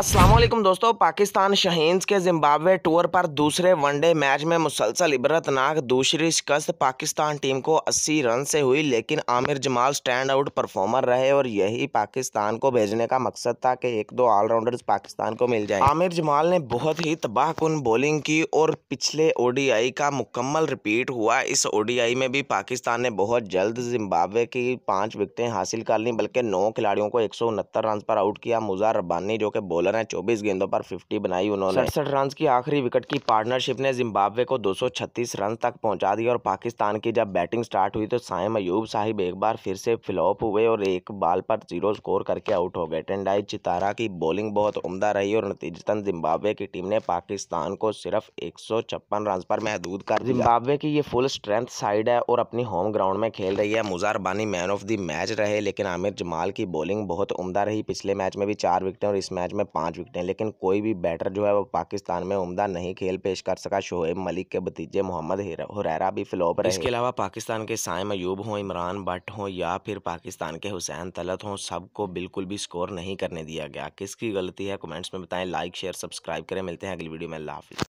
असलम दोस्तों पाकिस्तान शहीनस के Zimbabwe tour पर दूसरे वनडे मैच में मुसलसल इबरतनाक दूसरी शिकस्त पाकिस्तान टीम को 80 रन से हुई लेकिन Aamir Jamal stand out performer रहे और यही पाकिस्तान को भेजने का मकसद था कि एक दो ऑलराउंडर्स पाकिस्तान को मिल जाए आमिर जमाल ने बहुत ही तबाहकुन बॉलिंग की और पिछले ओ का मुकम्मल रिपीट हुआ इस ओडीआई में भी पाकिस्तान ने बहुत जल्द जिम्बाब्वे की पाँच विकटें हासिल कर लीं बल्कि नौ खिलाड़ियों को एक रन पर आउट किया मुजा रब्बानी जो कि बॉलर बॉलर हैं चौबीस गेंदों पर फिफ्टी बनाई उन्होंने सड़सठ रन की आखिरी विकेट की पार्टनरशिप ने जिम्बाब्वे को 236 रन तक पहुंचा दिया और पाकिस्तान की जब बैटिंग स्टार्ट हुई तो साइम अयूब साहिब एक बार फिर से फ्लॉप हुए और एक बाल पर जीरो स्कोर करके आउट हो गए टेंडाई चितारा की बॉलिंग बहुत उमदा रही और नतीजतन जिम्बाब्वे की टीम ने पाकिस्तान को सिर्फ एक रन पर महदूद कर जिम्बाब्वे की ये फुल स्ट्रेंथ साइड है और अपनी होम ग्राउंड में खेल रही है मुजार बानी मैन ऑफ द मैच रहे लेकिन आमिर जमाल की बॉलिंग बहुत उमदा रही पिछले मैच में भी चार विकटें और इस मैच में पाँच विकटें लेकिन कोई भी बैटर जो है वो पाकिस्तान में उमदा नहीं खेल पेश कर सका शोएब मलिक के भतीजे मोहम्मद हुरैरा भी फ्लॉप रहे इसके अलावा पाकिस्तान के साय अयूब हों इमरान भट्ट हों या फिर पाकिस्तान के हुसैन तलत हों सबको बिल्कुल भी स्कोर नहीं करने दिया गया किसकी गलती है कमेंट्स में बताएं लाइक शेयर सब्सक्राइब करें मिलते हैं अगली वीडियो में अल्लाह हाफिज़